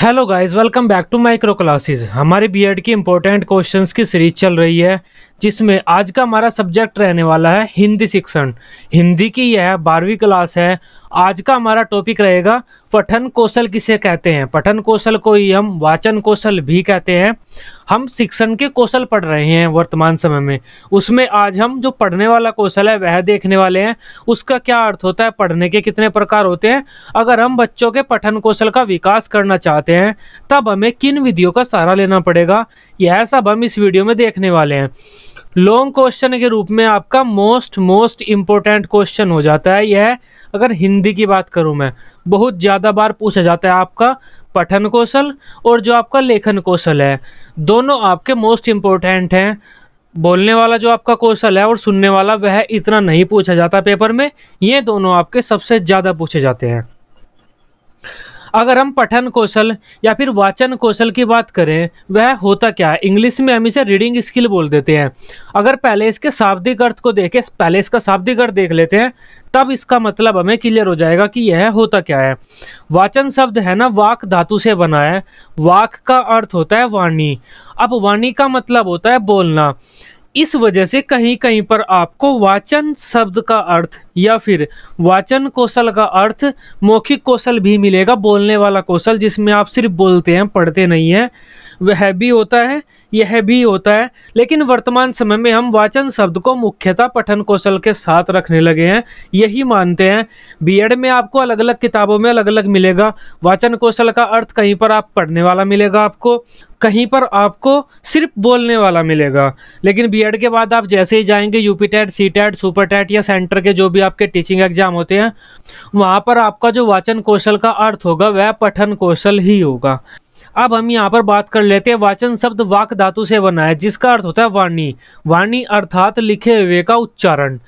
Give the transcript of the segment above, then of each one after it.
hello guys welcome back to micro classes B BEd की important questions की series चल रही है जिसमें आज का हमारा सब्जेक्ट रहने वाला है हिंदी शिक्षण हिंदी की यह बारहवीं क्लास है आज का हमारा टॉपिक रहेगा पठन कौशल किसे कहते हैं पठन कौशल को ही हम वाचन कौशल भी कहते हैं हम शिक्षण के कौशल पढ़ रहे हैं वर्तमान समय में उसमें आज हम जो पढ़ने वाला कौशल है वह देखने वाले हैं उसका क्या अर्थ होता है पढ़ने के कितने प्रकार होते हैं अगर हम बच्चों के पठन कौशल का विकास करना चाहते हैं तब हमें किन विधियों का सहारा लेना पड़ेगा यह सब हम इस वीडियो में देखने वाले हैं लॉन्ग क्वेश्चन के रूप में आपका मोस्ट मोस्ट इम्पोर्टेंट क्वेश्चन हो जाता है यह अगर हिंदी की बात करूं मैं बहुत ज़्यादा बार पूछा जाता है आपका पठन कौशल और जो आपका लेखन कौशल है दोनों आपके मोस्ट इम्पोर्टेंट हैं बोलने वाला जो आपका कौशल है और सुनने वाला वह इतना नहीं पूछा जाता पेपर में ये दोनों आपके सबसे ज़्यादा पूछे जाते हैं अगर हम पठन कौशल या फिर वाचन कौशल की बात करें वह होता क्या है इंग्लिश में हम इसे रीडिंग स्किल बोल देते हैं अगर पहले इसके शाब्दिक अर्थ को देखें पहले इसका शाब्दिक अर्थ देख लेते हैं तब इसका मतलब हमें क्लियर हो जाएगा कि यह होता क्या है वाचन शब्द है ना वाक धातु से बना है वाक का अर्थ होता है वाणी अब वाणी का मतलब होता है बोलना इस वजह से कहीं कहीं पर आपको वाचन शब्द का अर्थ या फिर वाचन कौशल का अर्थ मौखिक कौशल भी मिलेगा बोलने वाला कौशल जिसमें आप सिर्फ बोलते हैं पढ़ते नहीं हैं वह भी होता है यह भी होता है लेकिन वर्तमान समय में हम वाचन शब्द को मुख्यतः पठन कौशल के साथ रखने लगे हैं यही मानते हैं बीएड में आपको अलग अलग किताबों में अलग अलग मिलेगा वाचन कौशल का अर्थ कहीं पर आप पढ़ने वाला मिलेगा आपको कहीं पर आपको सिर्फ बोलने वाला मिलेगा लेकिन बीएड के बाद आप जैसे ही जाएंगे UP TET C TET super TET या सेंटर के जो भी आपके टीचिंग एग्जाम होते हैं वहाँ पर आपका जो वाचन कौशल का अर्थ होगा वह पठन कौशल ही होगा अब हम यहाँ पर बात कर लेते हैं वाचन शब्द वाक धातु से बना है जिसका अर्थ होता है वाणी वाणी अर्थात लिखे हुए का उच्चारण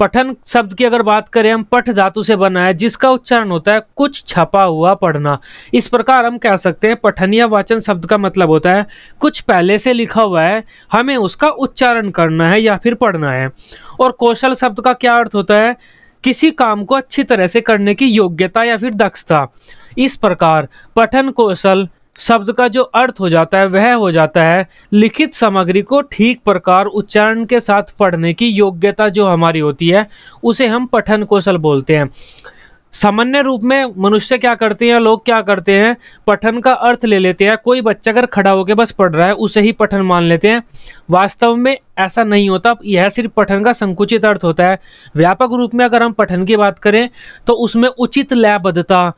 पठन शब्द की अगर बात करें हम पठ धातु से बना है जिसका उच्चारण होता है कुछ छपा हुआ पढ़ना इस प्रकार हम कह सकते हैं पठनीय वाचन शब्द का मतलब होता है कुछ पहले से लिखा हुआ है हमें उसका उच्चारण करना है या फिर पढ़ना है और कौशल शब्द का क्या अर्थ होता है किसी काम को अच्छी तरह से करने की योग्यता या फिर दक्षता इस प्रकार पठन कौशल शब्द का जो अर्थ हो जाता है वह हो जाता है लिखित सामग्री को ठीक प्रकार उच्चारण के साथ पढ़ने की योग्यता जो हमारी होती है उसे हम पठन कौशल बोलते हैं सामान्य रूप में मनुष्य क्या करते हैं लोग क्या करते हैं पठन का अर्थ ले लेते हैं कोई बच्चा अगर खड़ा होकर बस पढ़ रहा है उसे ही पठन मान लेते हैं वास्तव में ऐसा नहीं होता यह सिर्फ पठन का संकुचित अर्थ होता है व्यापक रूप में अगर हम पठन की बात करें तो उसमें उचित लयबद्धता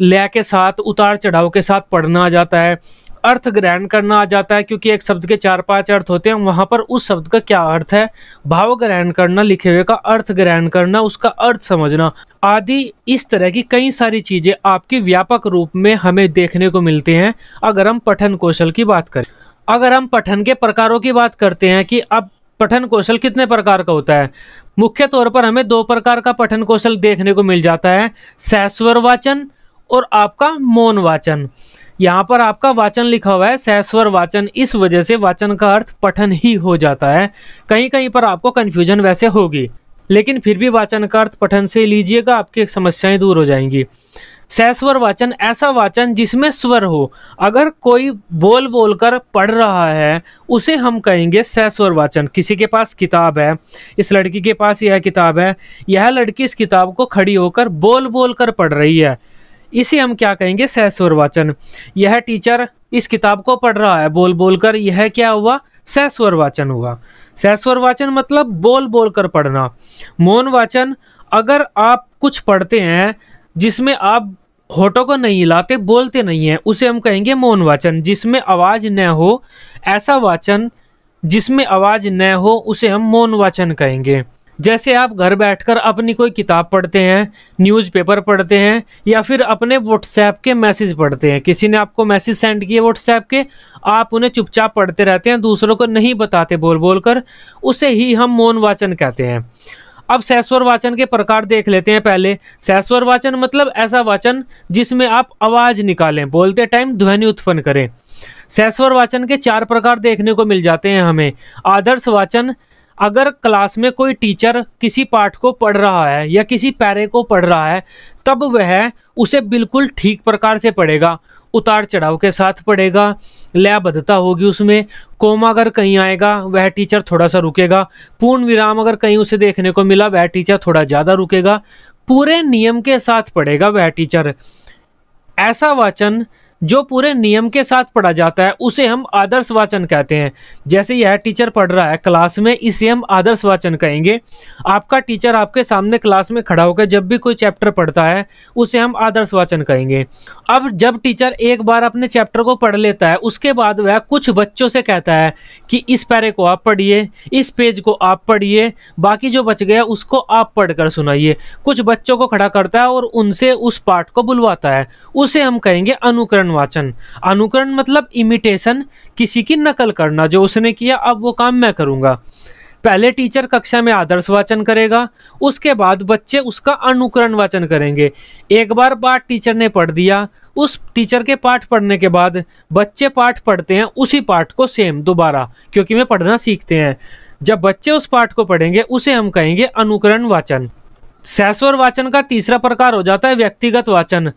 लय के साथ उतार चढ़ाव के साथ पढ़ना आ जाता है अर्थ ग्रहण करना आ जाता है क्योंकि एक शब्द के चार पांच अर्थ होते हैं वहाँ पर उस शब्द का क्या अर्थ है भाव ग्रहण करना लिखे हुए का अर्थ ग्रहण करना उसका अर्थ समझना आदि इस तरह की कई सारी चीज़ें आपके व्यापक रूप में हमें देखने को मिलते हैं अगर हम पठन कौशल की बात करें अगर हम पठन के प्रकारों की बात करते हैं कि अब पठन कौशल कितने प्रकार का होता है मुख्य तौर पर हमें दो प्रकार का पठन कौशल देखने को मिल जाता है सैस्वर वाचन और आपका मौन वाचन यहाँ पर आपका वाचन लिखा हुआ है सहस्वर वाचन इस वजह से वाचन का अर्थ पठन ही हो जाता है कहीं कहीं पर आपको कन्फ्यूजन वैसे होगी लेकिन फिर भी वाचन का अर्थ पठन से लीजिएगा आपकी समस्याएं दूर हो जाएंगी सहस्वर वाचन ऐसा वाचन जिसमें स्वर हो अगर कोई बोल बोल कर पढ़ रहा है उसे हम कहेंगे सहस्वर वाचन किसी के पास किताब है इस लड़की के पास यह किताब है यह लड़की इस किताब को खड़ी होकर बोल बोल कर पढ़ रही है इसे हम क्या कहेंगे सहस्वर वाचन यह टीचर इस किताब को पढ़ रहा है बोल बोल कर यह क्या हुआ सहस्वर वाचन हुआ सहस्वर वाचन मतलब बोल बोल कर पढ़ना मौन वाचन अगर आप कुछ पढ़ते हैं जिसमें आप होठों को नहीं हिलाते बोलते नहीं हैं उसे हम कहेंगे मौन वाचन जिसमें आवाज़ न हो ऐसा वाचन जिसमें आवाज़ न हो उसे हम मौन वाचन कहेंगे जैसे आप घर बैठकर अपनी कोई किताब पढ़ते हैं न्यूज़पेपर पढ़ते हैं या फिर अपने व्हाट्सएप के मैसेज पढ़ते हैं किसी ने आपको मैसेज सेंड किए व्हाट्सएप के आप उन्हें चुपचाप पढ़ते रहते हैं दूसरों को नहीं बताते बोल बोल कर उसे ही हम मौन वाचन कहते हैं अब सहस्वर वाचन के प्रकार देख लेते हैं पहले सहस्वर वाचन मतलब ऐसा वाचन जिसमें आप आवाज़ निकालें बोलते टाइम ध्वनि उत्पन्न करें सहस्वर वाचन के चार प्रकार देखने को मिल जाते हैं हमें आदर्श वाचन अगर क्लास में कोई टीचर किसी पाठ को पढ़ रहा है या किसी पैरे को पढ़ रहा है तब वह उसे बिल्कुल ठीक प्रकार से पढ़ेगा उतार चढ़ाव के साथ पढ़ेगा लयबद्धता होगी उसमें कोमा अगर कहीं आएगा वह टीचर थोड़ा सा रुकेगा पूर्ण विराम अगर कहीं उसे देखने को मिला वह टीचर थोड़ा ज़्यादा रुकेगा पूरे नियम के साथ पढ़ेगा वह टीचर ऐसा वाचन जो पूरे नियम के साथ पढ़ा जाता है उसे हम आदर्श वाचन कहते हैं जैसे यह टीचर पढ़ रहा है क्लास में इसे हम आदर्श वाचन कहेंगे आपका टीचर आपके सामने क्लास में खड़ा होकर जब भी कोई चैप्टर पढ़ता है उसे हम आदर्श वाचन कहेंगे अब जब टीचर एक बार अपने चैप्टर को पढ़ लेता है उसके बाद वह कुछ बच्चों से कहता है कि इस पैरे को आप पढ़िए इस पेज को आप पढ़िए बाकी जो बच गया उसको आप पढ़कर सुनाइए कुछ बच्चों को खड़ा करता है और उनसे उस पाठ को बुलवाता है उसे हम कहेंगे अनुकरण वाचन अनुकरण मतलब इमिटेशन किसी की नकल करना जो उसने किया अब वो काम मैं करूँगा पहले टीचर कक्षा में आदर्श वाचन करेगा उसके बाद बच्चे उसका अनुकरण वाचन करेंगे एक बार पाठ टीचर ने पढ़ दिया उस टीचर के पाठ पढ़ने के बाद बच्चे पाठ पढ़ते हैं उसी पाठ को सेम दोबारा क्योंकि वे पढ़ना सीखते हैं जब बच्चे उस पाठ को पढ़ेंगे उसे हम कहेंगे अनुकरण वाचन सैस्वर वाचन का तीसरा प्रकार हो जाता है व्यक्तिगत वाचन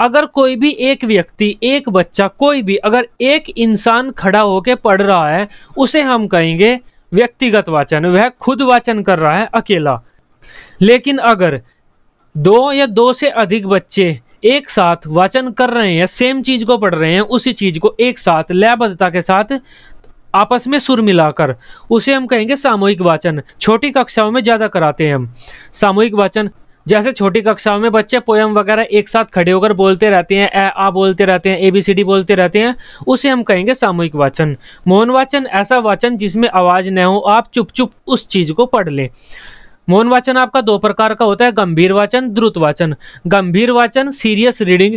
अगर कोई भी एक व्यक्ति एक बच्चा कोई भी अगर एक इंसान खड़ा होकर पढ़ रहा है उसे हम कहेंगे व्यक्तिगत वाचन वह खुद वाचन कर रहा है अकेला लेकिन अगर दो या दो से अधिक बच्चे एक साथ वाचन कर रहे हैं सेम चीज को पढ़ रहे हैं उसी चीज को एक साथ लयबद्धता के साथ आपस में सुर मिलाकर उसे हम कहेंगे सामूहिक वाचन छोटी कक्षाओं में ज़्यादा कराते हैं हम सामूहिक वाचन जैसे छोटी कक्षाओं में बच्चे पोयम वगैरह एक साथ खड़े होकर बोलते रहते हैं ए आ बोलते रहते हैं ए बी सी डी बोलते रहते हैं उसे हम कहेंगे सामूहिक वाचन मौन वाचन ऐसा वाचन जिसमें आवाज़ न हो आप चुप चुप उस चीज़ को पढ़ लें मौन वाचन आपका दो प्रकार का होता है गंभीर वाचन द्रुत वाचन गंभीर वाचन सीरियस रीडिंग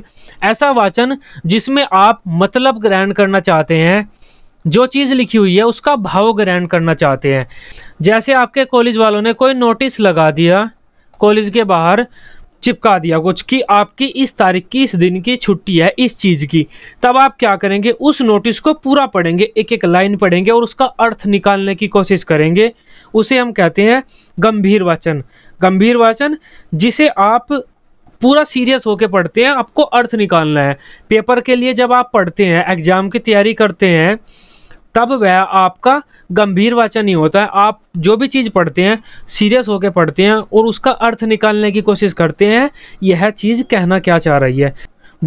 ऐसा वाचन जिसमें आप मतलब ग्रहण करना चाहते हैं जो चीज़ लिखी हुई है उसका भाव ग्रहण करना चाहते हैं जैसे आपके कॉलेज वालों ने कोई नोटिस लगा दिया कॉलेज के बाहर चिपका दिया कुछ कि आपकी इस तारीख की इस दिन की छुट्टी है इस चीज़ की तब आप क्या करेंगे उस नोटिस को पूरा पढ़ेंगे एक एक लाइन पढ़ेंगे और उसका अर्थ निकालने की कोशिश करेंगे उसे हम कहते हैं गंभीर वाचन गंभीर वाचन जिसे आप पूरा सीरियस होकर पढ़ते हैं आपको अर्थ निकालना है पेपर के लिए जब आप पढ़ते हैं एग्ज़ाम की तैयारी करते हैं तब वह आपका गंभीर वाचन ही होता है आप जो भी चीज़ पढ़ते हैं सीरियस होकर पढ़ते हैं और उसका अर्थ निकालने की कोशिश करते हैं यह चीज़ कहना क्या चाह रही है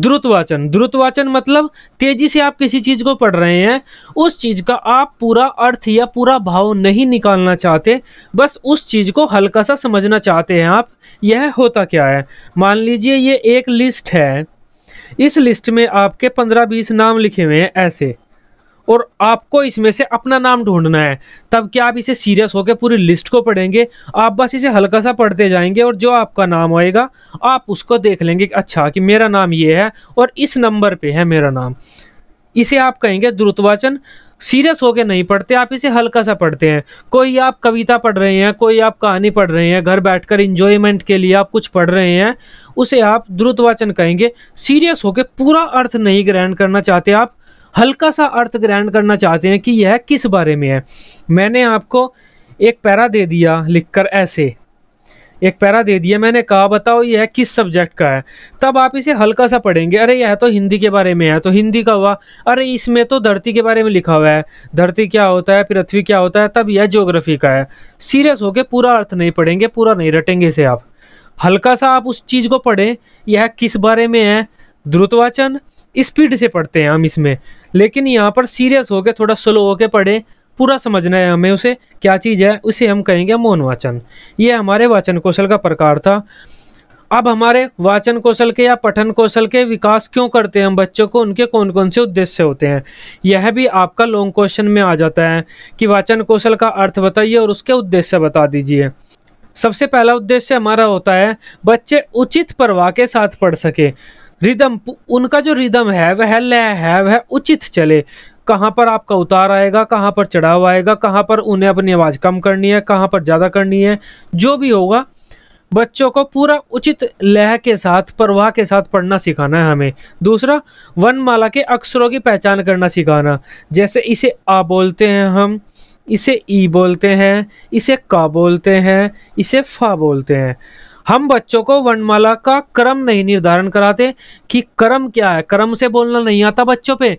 द्रुत वाचन द्रुत वाचन मतलब तेजी से आप किसी चीज़ को पढ़ रहे हैं उस चीज़ का आप पूरा अर्थ या पूरा भाव नहीं निकालना चाहते बस उस चीज़ को हल्का सा समझना चाहते हैं आप यह होता क्या है मान लीजिए ये एक लिस्ट है इस लिस्ट में आपके पंद्रह बीस नाम लिखे हुए हैं ऐसे और आपको इसमें से अपना नाम ढूंढना है तब क्या आप इसे सीरियस होकर पूरी लिस्ट को पढ़ेंगे आप बस इसे हल्का सा पढ़ते जाएंगे और जो आपका नाम आएगा आप उसको देख लेंगे कि अच्छा कि मेरा नाम ये है और इस नंबर पर है मेरा नाम इसे आप कहेंगे द्रुतवाचन सीरियस होकर नहीं पढ़ते आप इसे हल्का सा पढ़ते हैं कोई आप कविता पढ़ रहे हैं कोई आप कहानी पढ़ रहे हैं घर बैठकर इंजॉयमेंट के लिए आप कुछ पढ़ रहे हैं उसे आप द्रुतवाचन कहेंगे सीरियस होकर पूरा अर्थ नहीं ग्रहण करना चाहते आप हल्का सा अर्थ ग्रहण करना चाहते हैं कि यह किस बारे में है मैंने आपको एक पैरा दे दिया लिखकर ऐसे एक पैरा दे दिया मैंने कहा बताओ यह किस सब्जेक्ट का है तब आप इसे हल्का सा पढ़ेंगे अरे यह तो हिंदी के बारे में है तो हिंदी का हुआ अरे इसमें तो धरती के बारे में लिखा हुआ है धरती क्या होता है पृथ्वी क्या होता है तब यह ज्योग्राफी का है सीरियस होके पूरा अर्थ नहीं पढ़ेंगे पूरा नहीं रटेंगे इसे आप हल्का सा आप उस चीज़ को पढ़ें यह किस बारे में है द्रुतवाचन स्पीड से पढ़ते हैं हम इसमें लेकिन यहाँ पर सीरियस होके थोड़ा स्लो होके पढ़े पूरा समझना है हमें उसे क्या चीज़ है उसे हम कहेंगे मौन वाचन ये हमारे वाचन कौशल का प्रकार था अब हमारे वाचन कौशल के या पठन कौशल के विकास क्यों करते हैं हम बच्चों को उनके कौन कौन से उद्देश्य होते हैं यह भी आपका लॉन्ग क्वेश्चन में आ जाता है कि वाचन कौशल का अर्थ बताइए और उसके उद्देश्य बता दीजिए सबसे पहला उद्देश्य हमारा होता है बच्चे उचित प्रवाह के साथ पढ़ सके रिदम उनका जो रिदम है वह लय है वह उचित चले कहाँ पर आपका उतार आएगा कहाँ पर चढ़ाव आएगा कहाँ पर उन्हें अपनी आवाज़ कम करनी है कहाँ पर ज़्यादा करनी है जो भी होगा बच्चों को पूरा उचित लह के साथ प्रवाह के साथ पढ़ना सिखाना है हमें दूसरा वनमाला के अक्षरों की पहचान करना सिखाना जैसे इसे आ बोलते हैं हम इसे ई बोलते हैं इसे का बोलते हैं इसे फा बोलते हैं हम बच्चों को वर्णमाला का क्रम नहीं निर्धारण कराते कि क्रम क्या है क्रम से बोलना नहीं आता बच्चों पे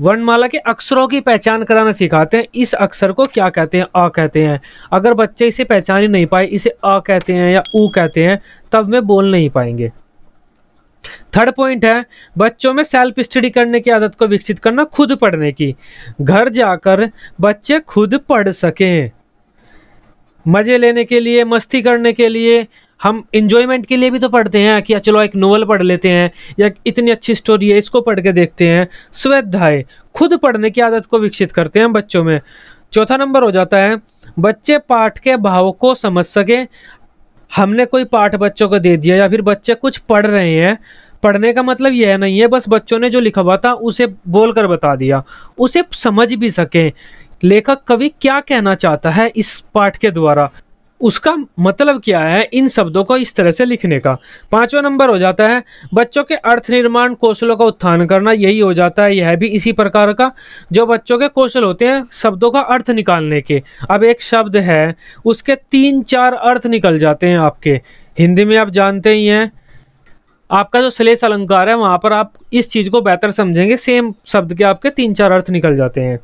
वर्णमाला के अक्षरों की पहचान कराना सिखाते हैं इस अक्षर को क्या कहते हैं अ कहते हैं अगर बच्चे इसे पहचान ही नहीं पाए इसे अ कहते हैं या ऊ कहते हैं तब वे बोल नहीं पाएंगे थर्ड पॉइंट है बच्चों में सेल्फ स्टडी करने की आदत को विकसित करना खुद पढ़ने की घर जाकर बच्चे खुद पढ़ सकें मज़े लेने के लिए मस्ती करने के लिए हम इन्जॉयमेंट के लिए भी तो पढ़ते हैं कि हाँ, चलो एक नोवेल पढ़ लेते हैं या इतनी अच्छी स्टोरी है इसको पढ़ के देखते हैं स्वाध्याय खुद पढ़ने की आदत को विकसित करते हैं बच्चों में चौथा नंबर हो जाता है बच्चे पाठ के भाव को समझ सकें हमने कोई पाठ बच्चों को दे दिया या फिर बच्चे कुछ पढ़ रहे हैं पढ़ने का मतलब यह नहीं है बस बच्चों ने जो लिखा हुआ था उसे बोल कर बता दिया उसे समझ भी सकें लेखक कवि क्या कहना चाहता है इस पाठ के द्वारा उसका मतलब क्या है इन शब्दों को इस तरह से लिखने का पांचवा नंबर हो जाता है बच्चों के अर्थ निर्माण कौशलों का उत्थान करना यही हो जाता है यह भी इसी प्रकार का जो बच्चों के कौशल होते हैं शब्दों का अर्थ निकालने के अब एक शब्द है उसके तीन चार अर्थ निकल जाते हैं आपके हिंदी में आप जानते ही हैं आपका जो श्लेष अलंकार है वहाँ पर आप इस चीज़ को बेहतर समझेंगे सेम शब्द के आपके तीन चार अर्थ निकल जाते हैं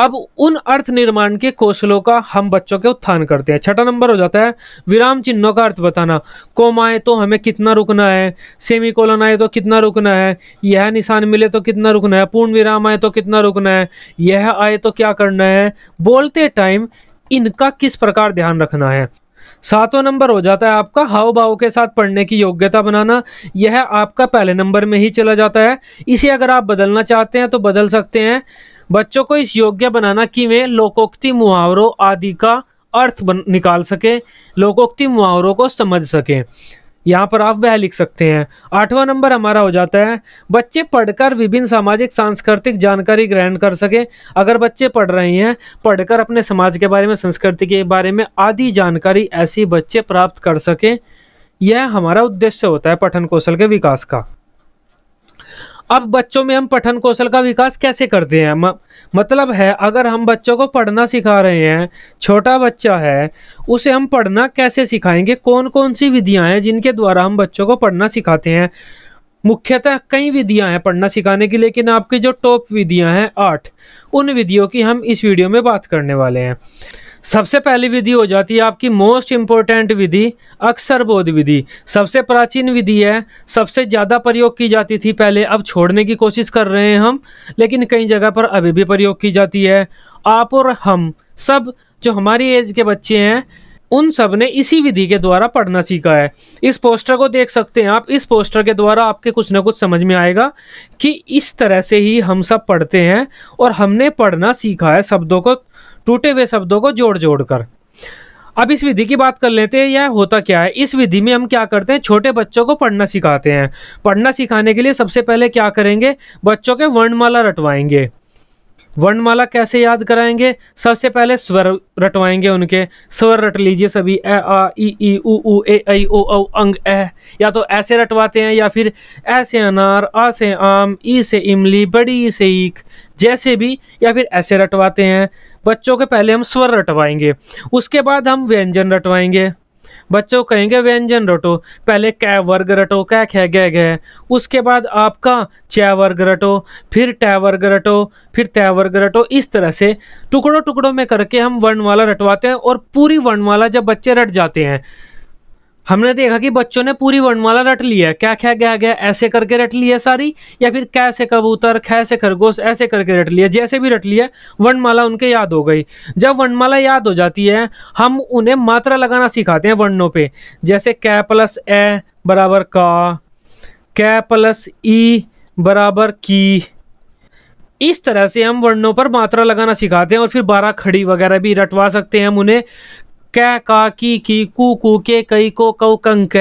अब उन अर्थ निर्माण के कौशलों का हम बच्चों के उत्थान करते हैं छठा नंबर हो जाता है विराम चिन्हों का अर्थ बताना कोम आए तो हमें कितना रुकना है सेमी कोलन आए तो कितना रुकना है यह निशान मिले तो कितना रुकना है पूर्ण विराम आए तो कितना रुकना है यह आए तो क्या करना है बोलते टाइम इनका किस प्रकार ध्यान रखना है सातवां नंबर हो जाता है आपका हाव भाव के साथ पढ़ने की योग्यता बनाना यह आपका पहले नंबर में ही चला जाता है इसे अगर आप बदलना चाहते हैं तो बदल सकते हैं बच्चों को इस योग्य बनाना कि वे लोकोक्ति मुहावरों आदि का अर्थ बन, निकाल सकें लोकोक्ति मुहावरों को समझ सकें यहाँ पर आप वह लिख सकते हैं आठवां नंबर हमारा हो जाता है बच्चे पढ़कर विभिन्न सामाजिक सांस्कृतिक जानकारी ग्रहण कर सके अगर बच्चे पढ़ रहे हैं पढ़कर अपने समाज के बारे में संस्कृति के बारे में आदि जानकारी ऐसी बच्चे प्राप्त कर सकें यह हमारा उद्देश्य होता है पठन कौशल के विकास का अब बच्चों में हम पठन कौशल का विकास कैसे करते हैं म, मतलब है अगर हम बच्चों को पढ़ना सिखा रहे हैं छोटा बच्चा है उसे हम पढ़ना कैसे सिखाएंगे कौन कौन सी विधियाँ हैं जिनके द्वारा हम बच्चों को पढ़ना सिखाते हैं मुख्यतः कई विधियाँ हैं पढ़ना सिखाने की लेकिन आपकी जो टॉप विधियाँ हैं आठ उन विधियों की हम इस वीडियो में बात करने वाले हैं सबसे पहली विधि हो जाती है आपकी मोस्ट इंपॉर्टेंट विधि अक्सर बोध विधि सबसे प्राचीन विधि है सबसे ज़्यादा प्रयोग की जाती थी पहले अब छोड़ने की कोशिश कर रहे हैं हम लेकिन कई जगह पर अभी भी प्रयोग की जाती है आप और हम सब जो हमारी एज के बच्चे हैं उन सब ने इसी विधि के द्वारा पढ़ना सीखा है इस पोस्टर को देख सकते हैं आप इस पोस्टर के द्वारा आपके कुछ ना कुछ समझ में आएगा कि इस तरह से ही हम सब पढ़ते हैं और हमने पढ़ना सीखा है शब्दों को टूटे हुए शब्दों को जोड़ जोड़ कर अब इस विधि की बात कर लेते हैं यह होता क्या है इस विधि में हम क्या करते हैं छोटे बच्चों को पढ़ना सिखाते हैं पढ़ना सिखाने के लिए सबसे पहले क्या करेंगे बच्चों के वर्णमाला रटवाएंगे वर्णमाला कैसे याद कराएंगे सबसे पहले स्वर रटवाएंगे उनके स्वर रट लीजिए सभी ए आ ई ई उ उ ए ऐ ओ औ अंग ए या तो ऐसे रटवाते हैं या फिर ए से अनार आ से आम ई से इमली बड़ी से ईख जैसे भी या फिर ऐसे रटवाते हैं बच्चों के पहले हम स्वर रटवाएंगे उसके बाद हम व्यंजन रटवाएंगे बच्चों कहेंगे व्यंजन रटो पहले कै वर्ग रटो कै खै गै गए उसके बाद आपका चै वर्ग रटो फिर टै वर्ग रटो फिर तय वर्ग रटो इस तरह से टुकड़ों टुकड़ों में करके हम वर्णमाला रटवाते हैं और पूरी वर्णमाला जब बच्चे रट जाते हैं हमने देखा कि बच्चों ने पूरी वर्णमाला रट ली है क्या क्या क्या क्या ऐसे करके रट ली है सारी या फिर कैसे कबूतर कैसे खरगोश ऐसे करके रट लिया जैसे भी रट लिया वर्णमाला उनके याद हो गई जब वर्णमाला याद हो जाती है हम उन्हें मात्रा लगाना सिखाते हैं वर्णों पे जैसे कै प्लस ए बराबर का कै प्लस ई बराबर की इस तरह से हम वर्णों पर मात्रा लगाना सिखाते हैं और फिर बारह खड़ी वगैरह भी रटवा सकते हैं हम उन्हें कै का की की कू कू के कई को कौ कंक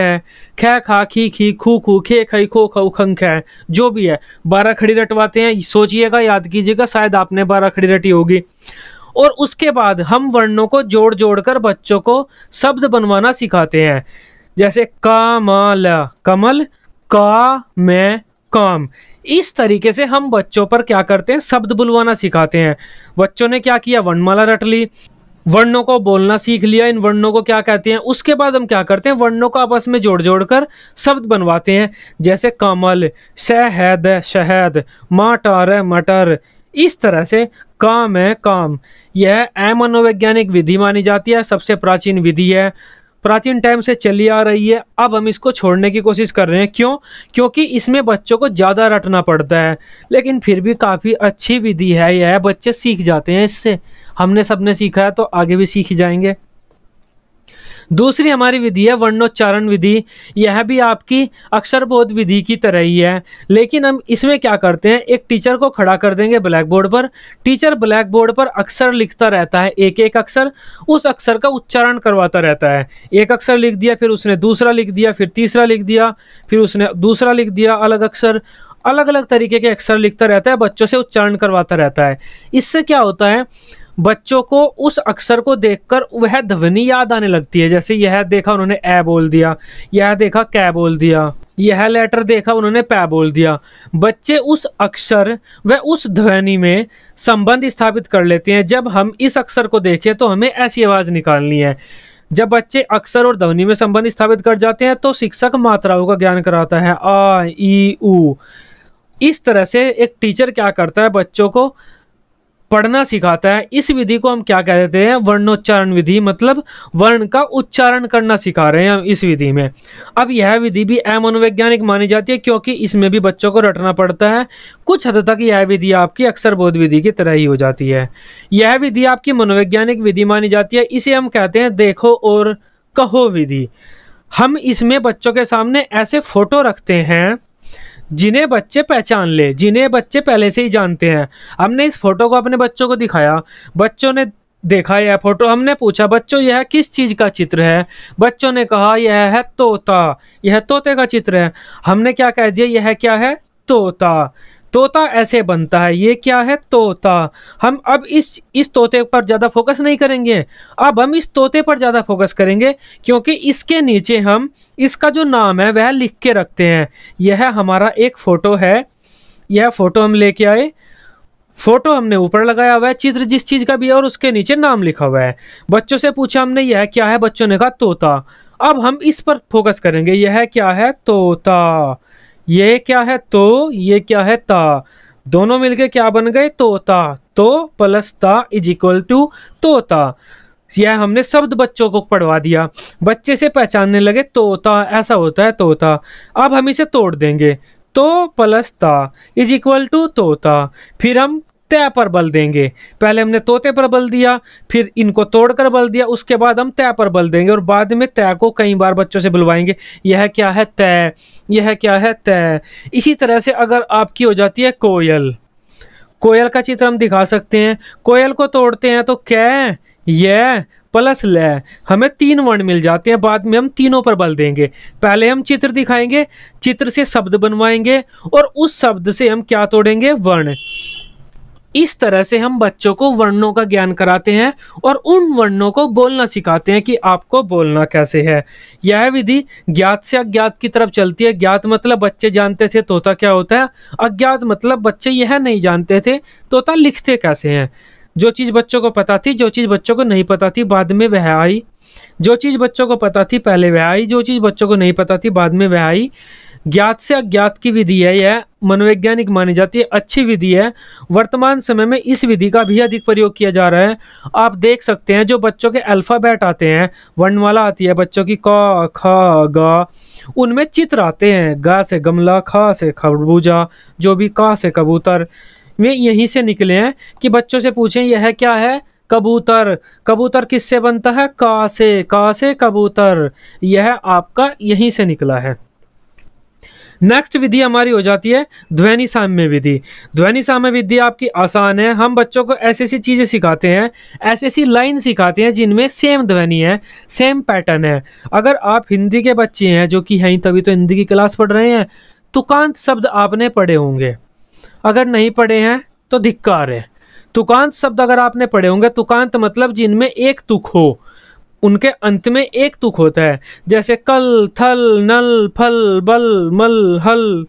खै खा खी खी खू खू खे खई खो खौ खंक है जो भी है बारह खड़ी रटवाते हैं सोचिएगा याद कीजिएगा शायद आपने बारह खड़ी रटी होगी और उसके बाद हम वर्णों को जोड़ जोड़ कर बच्चों को शब्द बनवाना सिखाते हैं जैसे कामाल कमल का मैं काम इस तरीके से हम बच्चों पर क्या करते हैं शब्द बुलवाना सिखाते हैं बच्चों ने क्या किया वनमाला रट ली वर्णों को बोलना सीख लिया इन वर्णों को क्या कहते हैं उसके बाद हम क्या करते हैं वर्णों को आपस में जोड़ जोड़ कर शब्द बनवाते हैं जैसे कमल शहद शहद मटर मटर इस तरह से काम है काम यह अमनोवैज्ञानिक विधि मानी जाती है सबसे प्राचीन विधि है प्राचीन टाइम से चली आ रही है अब हम इसको छोड़ने की कोशिश कर रहे हैं क्यों क्योंकि इसमें बच्चों को ज़्यादा रटना पड़ता है लेकिन फिर भी काफ़ी अच्छी विधि है यह बच्चे सीख जाते हैं इससे हमने सबने सीखा है तो आगे भी सीख जाएंगे दूसरी हमारी विधि है वर्णोच्चारण विधि यह भी आपकी अक्षर बोध विधि की तरह ही है लेकिन हम इसमें क्या करते हैं एक टीचर को खड़ा कर देंगे ब्लैक बोर्ड पर टीचर ब्लैक बोर्ड पर अक्षर लिखता रहता है एक एक अक्षर उस अक्षर का उच्चारण करवाता रहता है एक अक्षर लिख दिया फिर उसने दूसरा लिख दिया फिर तीसरा लिख दिया फिर उसने दूसरा लिख दिया अलग अक्षर अलग अलग तरीके के अक्षर लिखता रहता है बच्चों से उच्चारण करवाता रहता है इससे क्या होता है बच्चों को उस अक्षर को देखकर वह ध्वनि याद आने लगती है जैसे यह देखा उन्होंने ए बोल दिया यह देखा कै बोल दिया यह लेटर देखा उन्होंने पै बोल दिया बच्चे उस अक्षर व उस ध्वनि में संबंध स्थापित कर लेते हैं जब हम इस अक्षर को देखें तो हमें ऐसी आवाज़ निकालनी है जब बच्चे अक्षर और ध्वनि में संबंध स्थापित कर जाते हैं तो शिक्षक मात्राओं का ज्ञान कराता है आ ई ऊ इस तरह से एक टीचर क्या करता है बच्चों को पढ़ना सिखाता है इस विधि को हम क्या कह देते हैं वर्णोच्चारण विधि मतलब वर्ण का उच्चारण करना सिखा रहे हैं हम इस विधि में अब यह विधि भी अमनोवैज्ञानिक मानी जाती है क्योंकि इसमें भी बच्चों को रटना पड़ता है कुछ हद तक यह विधि आपकी अक्सर बोध विधि की तरह ही हो जाती है यह विधि आपकी मनोवैज्ञानिक विधि मानी जाती है इसे हम कहते हैं देखो और कहो विधि हम इसमें बच्चों के सामने ऐसे फोटो रखते हैं जिन्हें बच्चे पहचान ले जिन्हें बच्चे पहले से ही जानते हैं हमने इस फोटो को अपने बच्चों को दिखाया बच्चों ने देखा यह फोटो हमने पूछा बच्चों यह किस चीज़ का चित्र है बच्चों ने कहा यह है तोता यह तोते का चित्र है हमने क्या कह दिया यह क्या है तोता तोता ऐसे बनता है ये क्या है तोता हम अब इस इस तोते पर ज़्यादा फोकस नहीं करेंगे अब हम इस तोते पर ज़्यादा फोकस करेंगे क्योंकि इसके नीचे हम इसका जो नाम है वह लिख के रखते हैं यह हमारा एक फ़ोटो है यह फ़ोटो हम लेके आए फोटो हमने ऊपर लगाया हुआ है चित्र जिस चीज़ का भी है और उसके नीचे नाम लिखा हुआ है बच्चों से पूछा हमने यह क्या है बच्चों ने कहा तोता अब हम इस पर फोकस करेंगे यह क्या है तोता ये क्या है तो ये क्या है ता दोनों मिलके क्या बन गए तोता तो प्लस ता इज इक्वल टू तोता यह हमने शब्द बच्चों को पढ़वा दिया बच्चे से पहचानने लगे तोता ऐसा होता है तोता अब हम इसे तोड़ देंगे तो प्लस ता इज इक्वल टू तोता फिर हम तय पर बल देंगे पहले हमने तोते पर बल दिया फिर इनको तोड़कर बल दिया उसके बाद हम तय पर बल देंगे और बाद में तय को कई बार बच्चों से बुलवाएंगे यह क्या है तय यह क्या है तय इसी तरह से अगर आपकी हो जाती है कोयल कोयल का चित्र हम दिखा सकते हैं कोयल को तोड़ते हैं तो कै यह प्लस ल हमें तीन वर्ण मिल जाते हैं बाद में हम तीनों पर बल देंगे पहले हम चित्र दिखाएंगे चित्र से शब्द बनवाएंगे और उस शब्द से हम क्या तोड़ेंगे वर्ण इस तरह से हम बच्चों को वर्णों का ज्ञान कराते हैं और उन वर्णों को बोलना सिखाते हैं कि आपको बोलना कैसे है यह विधि ज्ञात से अज्ञात की तरफ चलती है ज्ञात मतलब बच्चे जानते थे तोता क्या होता है अज्ञात मतलब बच्चे यह नहीं जानते थे तोता लिखते कैसे हैं जो चीज़ बच्चों को पता थी जो चीज़ बच्चों को नहीं पता थी बाद में वह आई जो चीज़ बच्चों को पता थी पहले वह आई जो चीज़ बच्चों को नहीं पता थी बाद में वह आई ज्ञात से अज्ञात की विधि है यह मनोवैज्ञानिक मानी जाती है अच्छी विधि है वर्तमान समय में इस विधि का भी अधिक प्रयोग किया जा रहा है आप देख सकते हैं जो बच्चों के अल्फ़ाबेट आते हैं वर्णमाला आती है बच्चों की क ख ग उनमें चित्र आते हैं गा से गमला खा से खरबूजा जो भी का से कबूतर वे यहीं से निकले हैं कि बच्चों से पूछें यह क्या है कबूतर कबूतर किससे बनता है का से का से कबूतर यह आपका यहीं से निकला है नेक्स्ट विधि हमारी हो जाती है ध्वनि साम्य विधि ध्वनि साम्य विधि आपकी आसान है हम बच्चों को ऐसी ऐसी चीज़ें सिखाते हैं ऐसी ऐसी लाइन सिखाते हैं जिनमें सेम ध्वनि है सेम पैटर्न है अगर आप हिंदी के बच्चे हैं जो कि हैं तभी तो हिंदी की क्लास पढ़ रहे हैं तुकांत शब्द आपने पढ़े होंगे अगर नहीं पढ़े हैं तो धिक्कार है तुकांत शब्द अगर आपने पढ़े होंगे तुकांत मतलब जिनमें एक तुक हो उनके अंत में एक तुक होता है जैसे कल थल नल फल बल मल हल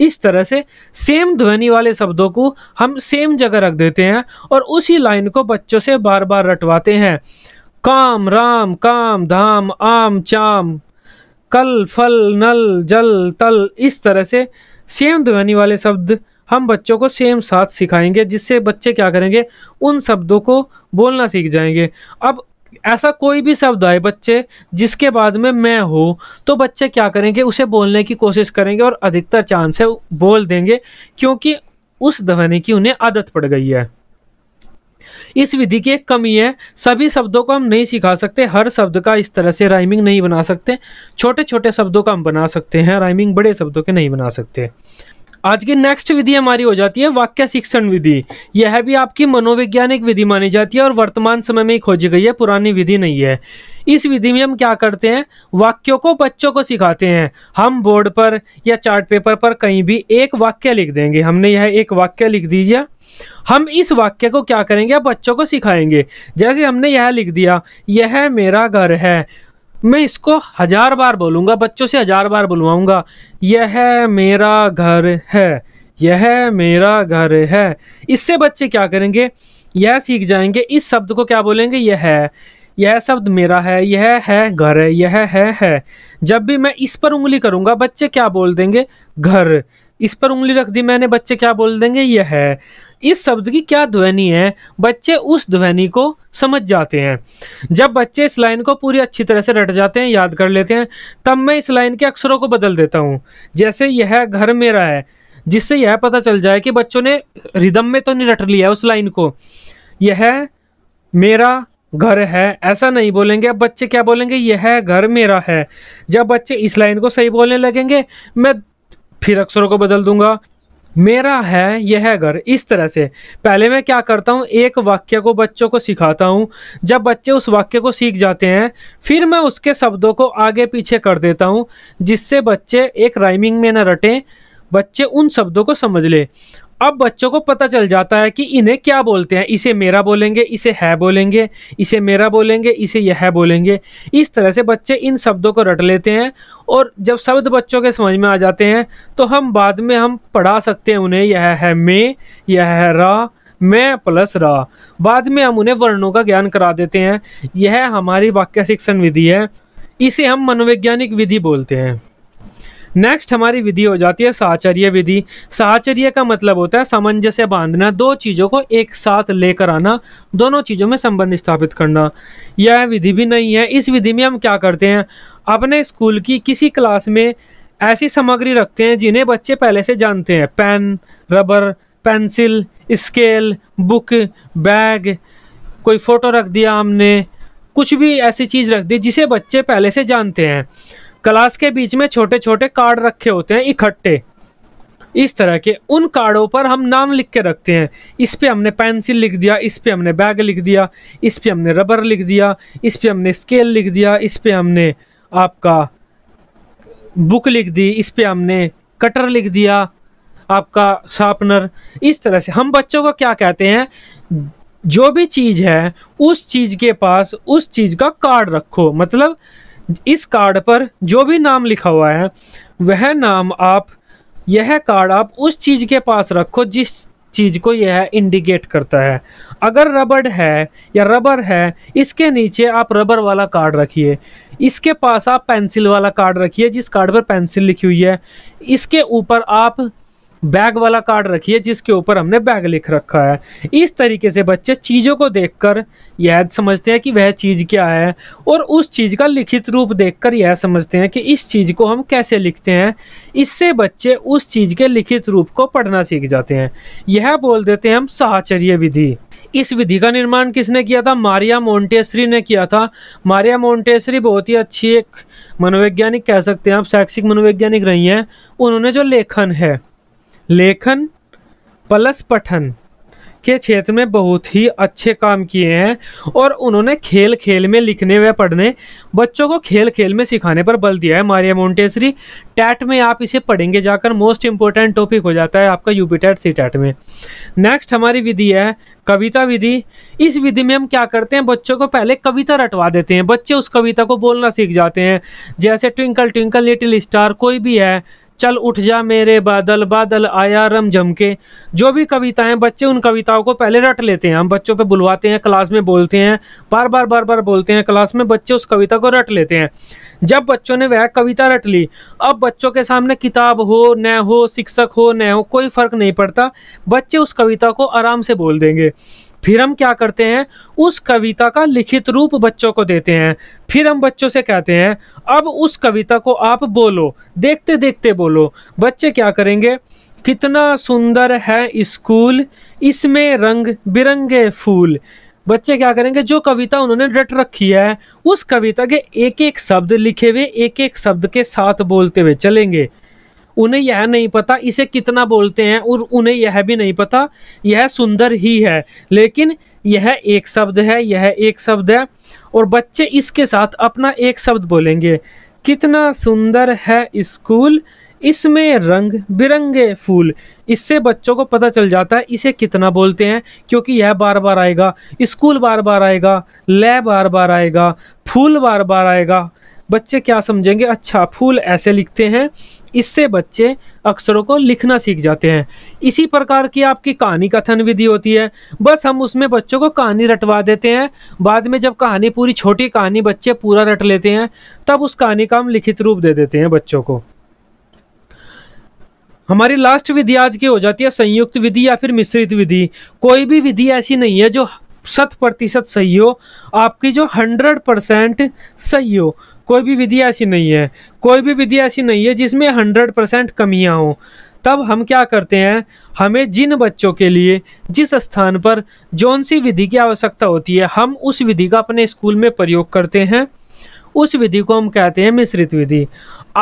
इस तरह से सेम ध्वनि वाले शब्दों को हम सेम जगह रख देते हैं और उसी लाइन को बच्चों से बार बार रटवाते हैं काम राम काम धाम आम चाम कल फल नल जल तल इस तरह से सेम ध्वनि वाले शब्द हम बच्चों को सेम साथ सिखाएंगे जिससे बच्चे क्या करेंगे उन शब्दों को बोलना सीख जाएंगे अब ऐसा कोई भी शब्द आए बच्चे जिसके बाद में मैं हो तो बच्चे क्या करेंगे उसे बोलने की कोशिश करेंगे और अधिकतर चांस है बोल देंगे क्योंकि उस ध्वनि की उन्हें आदत पड़ गई है इस विधि की एक कमी है सभी शब्दों को हम नहीं सिखा सकते हर शब्द का इस तरह से राइमिंग नहीं बना सकते छोटे छोटे शब्दों का हम बना सकते हैं राइमिंग बड़े शब्दों के नहीं बना सकते आज की नेक्स्ट विधि हमारी हो जाती है वाक्य शिक्षण विधि यह भी आपकी मनोवैज्ञानिक विधि मानी जाती है और वर्तमान समय में ही खोजी गई है पुरानी विधि नहीं है इस विधि में हम क्या करते हैं वाक्यों को बच्चों को सिखाते हैं हम बोर्ड पर या चार्ट पेपर पर कहीं भी एक वाक्य लिख देंगे हमने यह एक वाक्य लिख दीजिए हम इस वाक्य को क्या करेंगे बच्चों को सिखाएंगे जैसे हमने यह लिख दिया यह मेरा घर है मैं इसको हजार बार बोलूँगा बच्चों से हजार बार बुलवाऊँगा यह मेरा घर है यह मेरा घर है इससे बच्चे क्या करेंगे यह सीख जाएंगे इस शब्द को क्या बोलेंगे यह है यह शब्द मेरा है यह है घर है यह है है जब भी मैं इस पर उंगली करूँगा बच्चे क्या बोल देंगे घर इस पर उंगली रख दी मैंने बच्चे क्या बोल देंगे यह है इस शब्द की क्या ध्वनि है बच्चे उस ध्वनि को समझ जाते हैं जब बच्चे इस लाइन को पूरी अच्छी तरह से रट जाते हैं याद कर लेते हैं तब मैं इस लाइन के अक्षरों को बदल देता हूँ जैसे यह घर मेरा है जिससे यह पता चल जाए कि बच्चों ने रिदम में तो नहीं रट लिया उस लाइन को यह मेरा घर है ऐसा नहीं बोलेंगे अब बच्चे क्या बोलेंगे यह घर मेरा है जब बच्चे इस लाइन को सही बोलने लगेंगे मैं फिर अक्षरों को बदल दूंगा मेरा है यह घर इस तरह से पहले मैं क्या करता हूँ एक वाक्य को बच्चों को सिखाता हूँ जब बच्चे उस वाक्य को सीख जाते हैं फिर मैं उसके शब्दों को आगे पीछे कर देता हूँ जिससे बच्चे एक राइमिंग में न रटें बच्चे उन शब्दों को समझ ले अब बच्चों को पता चल जाता है कि इन्हें क्या बोलते हैं इसे मेरा बोलेंगे इसे है बोलेंगे इसे मेरा बोलेंगे इसे यह बोलेंगे इस तरह से बच्चे इन शब्दों को रट लेते हैं और जब शब्द बच्चों के समझ में आ जाते हैं तो हम बाद में हम पढ़ा सकते हैं उन्हें यह है मे यह है रा मैं प्लस रा बाद में हम उन्हें वर्णों का ज्ञान करा देते हैं यह हमारी वाक्य शिक्षण विधि है इसे हम मनोवैज्ञानिक विधि बोलते हैं नेक्स्ट हमारी विधि हो जाती है साहचर्य विधि साहचर्य का मतलब होता है सामंजस्य बांधना दो चीज़ों को एक साथ लेकर आना दोनों चीज़ों में संबंध स्थापित करना यह विधि भी नहीं है इस विधि में हम क्या करते हैं अपने स्कूल की किसी क्लास में ऐसी सामग्री रखते हैं जिन्हें बच्चे पहले से जानते हैं pen rubber pencil scale book bag कोई फ़ोटो रख दिया हमने कुछ भी ऐसी चीज़ रख दी जिसे बच्चे पहले से जानते हैं क्लास के बीच में छोटे छोटे कार्ड रखे होते हैं इकट्ठे इस तरह के उन कार्डों पर हम नाम लिख के रखते हैं इस पर हमने पेंसिल लिख दिया इस पर हमने बैग लिख दिया इस पर हमने रबर लिख दिया इस पर हमने स्केल लिख दिया इस पर हमने आपका बुक लिख दी इस पर हमने कटर लिख दिया आपका शार्पनर इस तरह से हम बच्चों को क्या कहते हैं जो भी चीज़ है उस चीज़ के पास उस चीज़ का कार्ड रखो मतलब इस कार्ड पर जो भी नाम लिखा हुआ है वह नाम आप यह कार्ड आप उस चीज़ के पास रखो जिस चीज़ को यह इंडिकेट करता है अगर रबड़ है या रबर है इसके नीचे आप रबर वाला कार्ड रखिए इसके पास आप पेंसिल वाला कार्ड रखिए जिस कार्ड पर पेंसिल लिखी हुई है इसके ऊपर आप बैग वाला कार्ड रखिए जिसके ऊपर हमने बैग लिख रखा है इस तरीके से बच्चे चीज़ों को देखकर यह समझते हैं कि वह चीज़ क्या है और उस चीज़ का लिखित रूप देखकर यह समझते हैं कि इस चीज़ को हम कैसे लिखते हैं इससे बच्चे उस चीज़ के लिखित रूप को पढ़ना सीख जाते हैं यह बोल देते हैं हम साहचर्य विधि इस विधि का निर्माण किसने किया था मारिया मोन्टेसरी ने किया था मारिया मोन्टेसरी बहुत ही अच्छी एक मनोवैज्ञानिक कह सकते हैं आप शैक्षिक मनोवैज्ञानिक रही हैं उन्होंने जो लेखन है लेखन प्लस पठन के क्षेत्र में बहुत ही अच्छे काम किए हैं और उन्होंने खेल खेल में लिखने व पढ़ने बच्चों को खेल खेल में सिखाने पर बल दिया है मारिया मोन्टेसरी टैट में आप इसे पढ़ेंगे जाकर मोस्ट इम्पोर्टेंट टॉपिक हो जाता है आपका यूपी टैट सी टैट में नेक्स्ट हमारी विधि है कविता विधि इस विधि में हम क्या करते हैं बच्चों को पहले कविता रटवा देते हैं बच्चे उस कविता को बोलना सीख जाते हैं जैसे ट्विंकल ट्विंकल लिटिल स्टार कोई भी है चल उठ जा मेरे बादल बादल आया रम जम के जो भी कविताएं बच्चे उन कविताओं को पहले रट लेते हैं हम बच्चों पे बुलवाते हैं क्लास में बोलते हैं बार बार बार बार बोलते हैं क्लास में बच्चे उस कविता को रट लेते हैं जब बच्चों ने वह कविता रट ली अब बच्चों के सामने किताब हो न हो शिक्षक हो न हो कोई फ़र्क नहीं पड़ता बच्चे उस कविता को आराम से बोल देंगे फिर हम क्या करते हैं उस कविता का लिखित रूप बच्चों को देते हैं फिर हम बच्चों से कहते हैं अब उस कविता को आप बोलो देखते देखते बोलो बच्चे क्या करेंगे कितना सुंदर है स्कूल इसमें रंग बिरंगे फूल बच्चे क्या करेंगे जो कविता उन्होंने रट रखी है उस कविता के एक एक शब्द लिखे हुए एक एक शब्द के साथ बोलते हुए चलेंगे उन्हें यह नहीं पता इसे कितना बोलते हैं और उन्हें यह भी नहीं पता यह सुंदर ही है लेकिन यह एक शब्द है यह एक शब्द है और बच्चे इसके साथ अपना एक शब्द बोलेंगे कितना सुंदर है स्कूल इसमें रंग बिरंगे फूल इससे बच्चों को पता चल जाता है इसे कितना बोलते हैं क्योंकि यह बार बार आएगा स्कूल बार बार आएगा लै बार बार आएगा फूल बार बार आएगा बच्चे क्या समझेंगे अच्छा फूल ऐसे लिखते हैं इससे बच्चे अक्षरों को लिखना सीख जाते हैं इसी प्रकार की आपकी कहानी कथन विधि होती है बस हम उसमें बच्चों को कहानी रटवा देते हैं बाद में जब कहानी पूरी छोटी कहानी बच्चे पूरा रट लेते हैं तब उस कहानी का हम लिखित रूप दे देते हैं बच्चों को हमारी लास्ट विधि आज की हो जाती है संयुक्त विधि या फिर मिश्रित विधि कोई भी विधि ऐसी नहीं है जो शत प्रतिशत सही हो आपकी जो हंड्रेड परसेंट सही हो कोई भी विधि ऐसी नहीं है कोई भी विधि ऐसी नहीं है जिसमें हंड्रेड परसेंट कमियाँ हों तब हम क्या करते हैं हमें जिन बच्चों के लिए जिस स्थान पर जौन सी विधि की आवश्यकता होती है हम उस विधि का अपने स्कूल में प्रयोग करते हैं उस विधि को हम कहते हैं मिश्रित विधि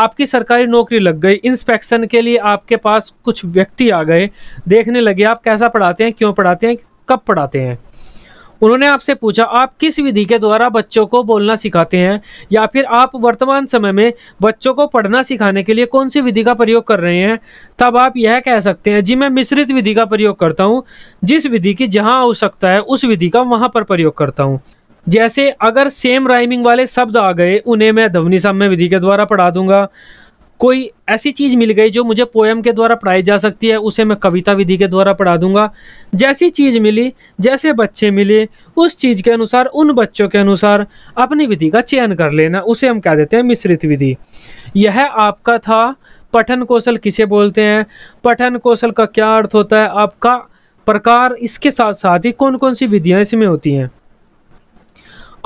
आपकी सरकारी नौकरी लग गई इंस्पेक्शन के लिए आपके पास कुछ व्यक्ति आ गए देखने लगे आप कैसा पढ़ाते हैं क्यों पढ़ाते हैं कब पढ़ाते हैं उन्होंने आपसे पूछा आप किस विधि के द्वारा बच्चों को बोलना सिखाते हैं या फिर आप वर्तमान समय में बच्चों को पढ़ना सिखाने के लिए कौन सी विधि का प्रयोग कर रहे हैं तब आप यह कह सकते हैं जी मैं मिश्रित विधि का प्रयोग करता हूँ जिस विधि की जहाँ आवश्यकता है उस विधि का वहाँ पर प्रयोग करता हूँ जैसे अगर सेम राइमिंग वाले शब्द आ गए उन्हें मैं ध्वनि साम्य विधि के द्वारा पढ़ा दूंगा कोई ऐसी चीज़ मिल गई जो मुझे पोएम के द्वारा पढ़ाई जा सकती है उसे मैं कविता विधि के द्वारा पढ़ा दूंगा जैसी चीज़ मिली जैसे बच्चे मिले उस चीज़ के अनुसार उन बच्चों के अनुसार अपनी विधि का चयन कर लेना उसे हम कह देते हैं मिश्रित विधि यह आपका था पठन कौशल किसे बोलते हैं पठन कौशल का क्या अर्थ होता है आपका प्रकार इसके साथ साथ ही कौन कौन सी विधियाँ इसमें होती हैं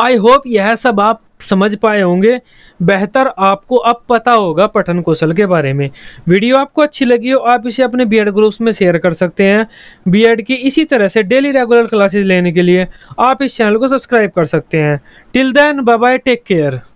आई होप यह सब आप समझ पाए होंगे बेहतर आपको अब पता होगा पठन कौशल के बारे में वीडियो आपको अच्छी लगी हो आप इसे अपने बीएड ग्रुप्स में शेयर कर सकते हैं बीएड की इसी तरह से डेली रेगुलर क्लासेस लेने के लिए आप इस चैनल को सब्सक्राइब कर सकते हैं till then bye take care